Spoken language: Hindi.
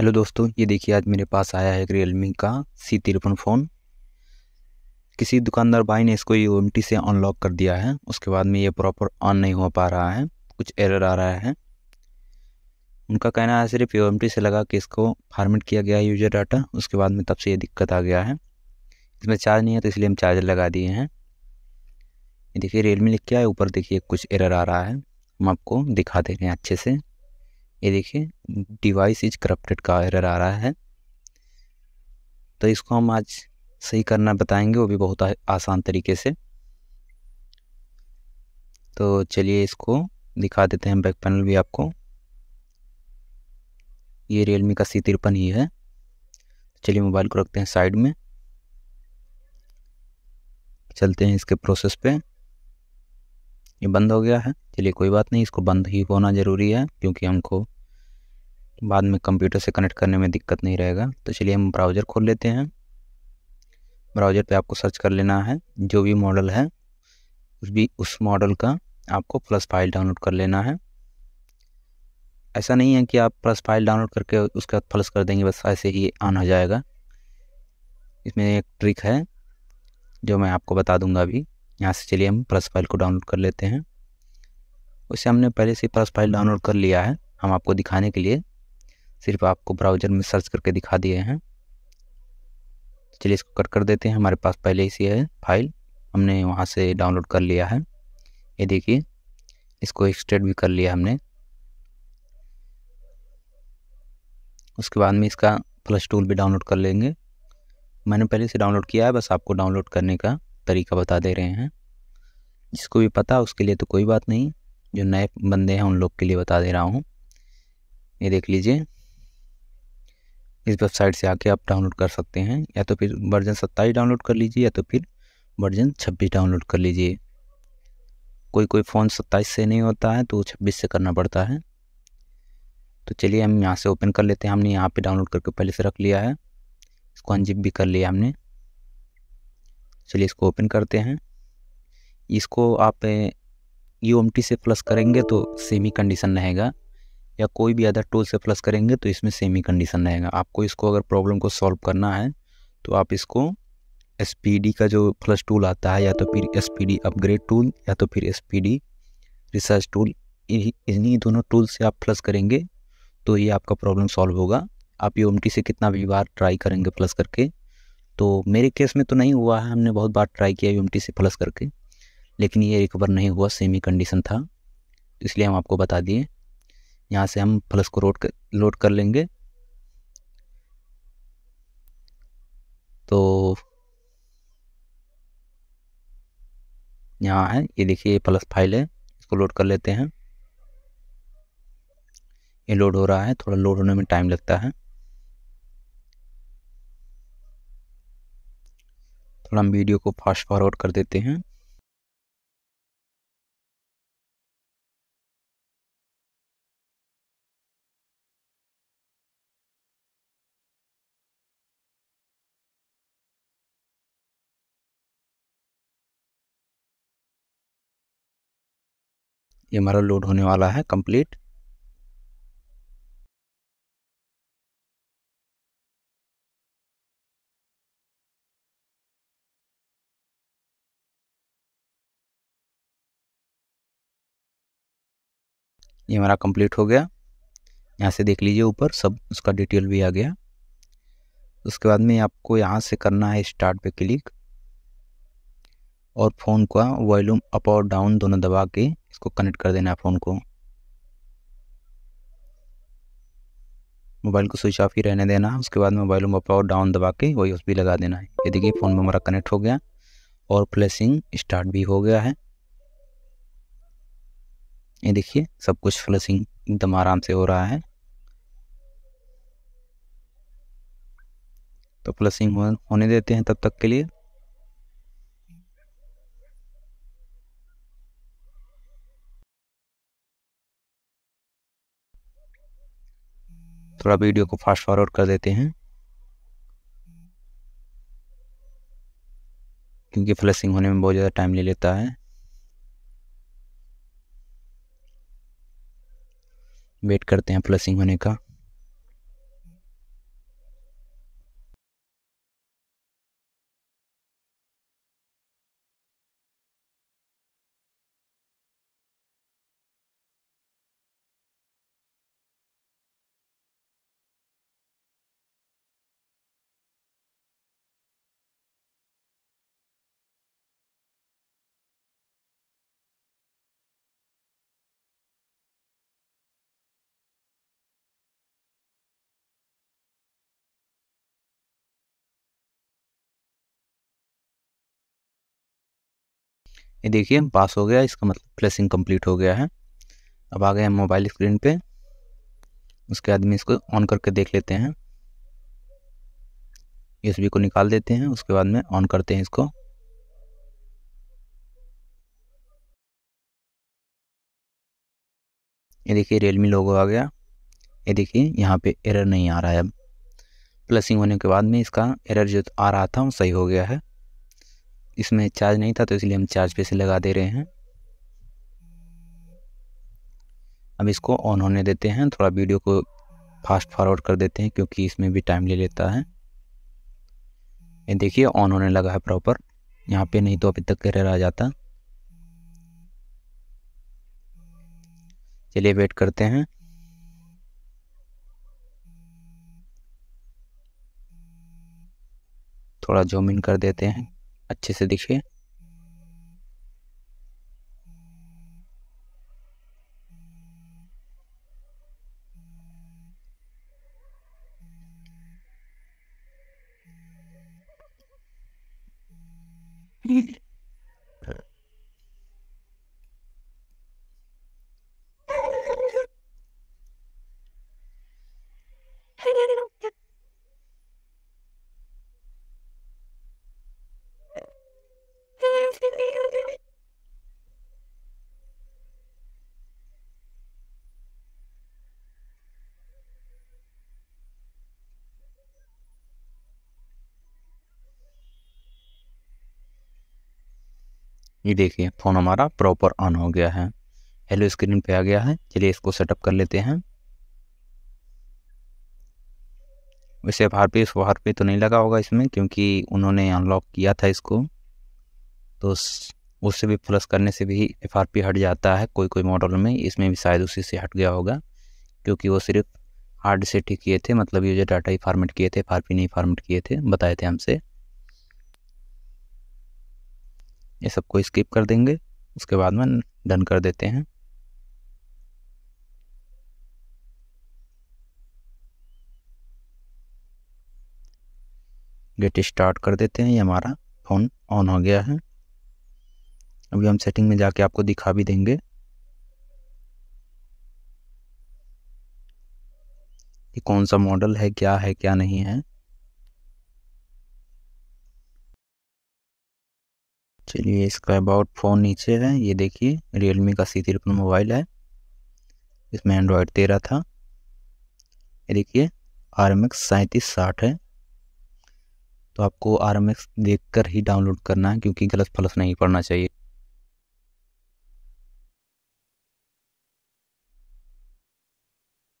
हेलो दोस्तों ये देखिए आज मेरे पास आया है एक रियलमी का सी तिरपन फ़ोन किसी दुकानदार भाई ने इसको यू से अनलॉक कर दिया है उसके बाद में ये प्रॉपर ऑन नहीं हो पा रहा है कुछ एरर आ रहा है उनका कहना है सिर्फ यू से लगा कि इसको फार्मेट किया गया है यूजर डाटा उसके बाद में तब से ये दिक्कत आ गया है इसमें चार्ज नहीं है तो इसलिए हम चार्जर लगा दिए हैं ये देखिए रियलमी लिख के आए ऊपर देखिए कुछ एरर आ रहा है हम आपको दिखा दे रहे हैं अच्छे से ये देखिए डिवाइस इज करप्टेड का एरर आ रहा है तो इसको हम आज सही करना बताएंगे वो भी बहुत आसान तरीके से तो चलिए इसको दिखा देते हैं बैक पैनल भी आपको ये रियलमी का सी तिरपन ही है चलिए मोबाइल को रखते हैं साइड में चलते हैं इसके प्रोसेस पे ये बंद हो गया है चलिए कोई बात नहीं इसको बंद ही होना ज़रूरी है क्योंकि हमको बाद में कंप्यूटर से कनेक्ट करने में दिक्कत नहीं रहेगा तो चलिए हम ब्राउज़र खोल लेते हैं ब्राउज़र पे आपको सर्च कर लेना है जो भी मॉडल है उस भी उस मॉडल का आपको प्लस फाइल डाउनलोड कर लेना है ऐसा नहीं है कि आप प्लस फाइल डाउनलोड करके उसके बाद प्लस कर देंगे बस ऐसे ही ऑन हो जाएगा इसमें एक ट्रिक है जो मैं आपको बता दूंगा अभी यहाँ से चलिए हम प्लस फाइल को डाउनलोड कर लेते हैं उसे हमने पहले से प्लस फाइल डाउनलोड कर लिया है हम आपको दिखाने के लिए सिर्फ आपको ब्राउज़र में सर्च करके दिखा दिए हैं चलिए इसको कट कर देते हैं हमारे पास पहले ही सी है फाइल हमने वहाँ से डाउनलोड कर लिया है ये देखिए इसको एक्सटेड भी कर लिया हमने उसके बाद में इसका प्लस टूल भी डाउनलोड कर लेंगे मैंने पहले से डाउनलोड किया है बस आपको डाउनलोड करने का तरीका बता दे रहे हैं जिसको भी पता उसके लिए तो कोई बात नहीं जो नए बंदे हैं उन लोग के लिए बता दे रहा हूँ ये देख लीजिए इस वेबसाइट से आके आप डाउनलोड कर सकते हैं या तो फिर वर्जन सत्ताईस डाउनलोड कर लीजिए या तो फिर वर्जन छब्बीस डाउनलोड कर लीजिए कोई कोई फ़ोन सत्ताईस से नहीं होता है तो छब्बीस से करना पड़ता है तो चलिए हम यहाँ से ओपन कर लेते हैं हमने यहाँ पे डाउनलोड करके पहले से रख लिया है इसको अनजिप भी कर लिया हमने चलिए इसको ओपन करते हैं इसको आप यू से प्लस करेंगे तो सेमी कंडीशन रहेगा या कोई भी अदर टूल से प्लस करेंगे तो इसमें सेमी कंडीशन रहेगा आपको इसको अगर प्रॉब्लम को सॉल्व करना है तो आप इसको एस का जो प्लस टूल आता है या तो फिर एस अपग्रेड टूल या तो फिर एस रिसर्च टूल इन्हीं दोनों टूल से आप प्लस करेंगे तो ये आपका प्रॉब्लम सॉल्व होगा आप यू से कितना भी बार ट्राई करेंगे प्लस करके तो मेरे केस में तो नहीं हुआ है हमने बहुत बार ट्राई किया यू से प्लस करके लेकिन ये रिकवर नहीं हुआ सेम ही कंडीशन था इसलिए हम आपको बता दिए यहाँ से हम प्लस को रोड कर लोड कर लेंगे तो यहाँ है ये देखिए प्लस फाइल है इसको लोड कर लेते हैं ये लोड हो रहा है थोड़ा लोड होने में टाइम लगता है थोड़ा हम वीडियो को फास्ट फॉरवर्ड कर देते हैं ये हमारा लोड होने वाला है कंप्लीट ये हमारा कंप्लीट हो गया यहाँ से देख लीजिए ऊपर सब उसका डिटेल भी आ गया उसके बाद में आपको यहाँ से करना है स्टार्ट पे क्लिक और फ़ोन का वॉल्यूम अप और डाउन दोनों दबा के इसको कनेक्ट कर देना है फ़ोन को मोबाइल को स्विच ऑफ ही रहने देना उसके बाद में वॉल्यूम अप और डाउन दबा के वही उस भी लगा देना है ये देखिए फ़ोन में हमारा कनेक्ट हो गया और फ्लैशिंग स्टार्ट भी हो गया है ये देखिए सब कुछ फ्लशिंग एकदम आराम से हो रहा है तो फ्लशिंग होने देते हैं तब तक के लिए थोड़ा वीडियो को फास्ट फॉरवर्ड कर देते हैं क्योंकि फ्लशिंग होने में बहुत ज़्यादा टाइम ले लेता है वेट करते हैं प्लसिंग होने का ये देखिए पास हो गया इसका मतलब फ्लैशिंग कंप्लीट हो गया है अब आ गए हम मोबाइल स्क्रीन पे उसके बाद में इसको ऑन करके देख लेते हैं एस को निकाल देते हैं उसके बाद में ऑन करते हैं इसको ये देखिए रियलमी लोगो आ गया ये देखिए यहाँ पे एरर नहीं आ रहा है अब प्लसिंग होने के बाद में इसका एरर जो आ रहा था वो सही हो गया है इसमें चार्ज नहीं था तो इसलिए हम चार्ज पे से लगा दे रहे हैं अब इसको ऑन होने देते हैं थोड़ा वीडियो को फास्ट फॉरवर्ड कर देते हैं क्योंकि इसमें भी टाइम ले लेता है ये देखिए ऑन होने लगा है प्रॉपर यहाँ पे नहीं तो अभी तक एरर आ जाता चलिए वेट करते हैं थोड़ा जूम इन कर देते हैं अच्छे से दिखे ये देखिए फ़ोन हमारा प्रॉपर ऑन हो गया है हेलो स्क्रीन पे आ गया है चलिए इसको सेटअप कर लेते हैं वैसे एफ आर पी बाहर पे तो नहीं लगा होगा इसमें क्योंकि उन्होंने अनलॉक किया था इसको तो उससे भी प्लस करने से भी एफ आर पी हट जाता है कोई कोई मॉडल में इसमें भी शायद उसी से हट गया होगा क्योंकि वो सिर्फ हार्ड से ठीक किए थे मतलब यूजर डाटा ही फार्मेट किए थे एफ आर पी नहीं फार्मेट किए थे बताए थे हमसे ये सबको स्किप कर देंगे उसके बाद में डन कर देते हैं गेट स्टार्ट कर देते हैं ये हमारा फ़ोन ऑन हो गया है अभी हम सेटिंग में जाके आपको दिखा भी देंगे कि कौन सा मॉडल है क्या है क्या नहीं है चलिए इसका अबाउट फ़ोन नीचे है ये देखिए रियलमी का सी तिरपन मोबाइल है इसमें एंड्रॉयड तेरह था ये देखिए आर एम एक्स सैंतीस साठ है तो आपको आर एम एक्स देख कर ही डाउनलोड करना है क्योंकि गलत फलस नहीं पड़ना चाहिए